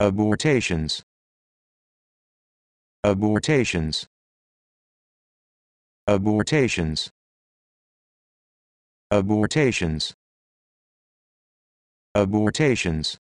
abortations abortations abortations abortations abortations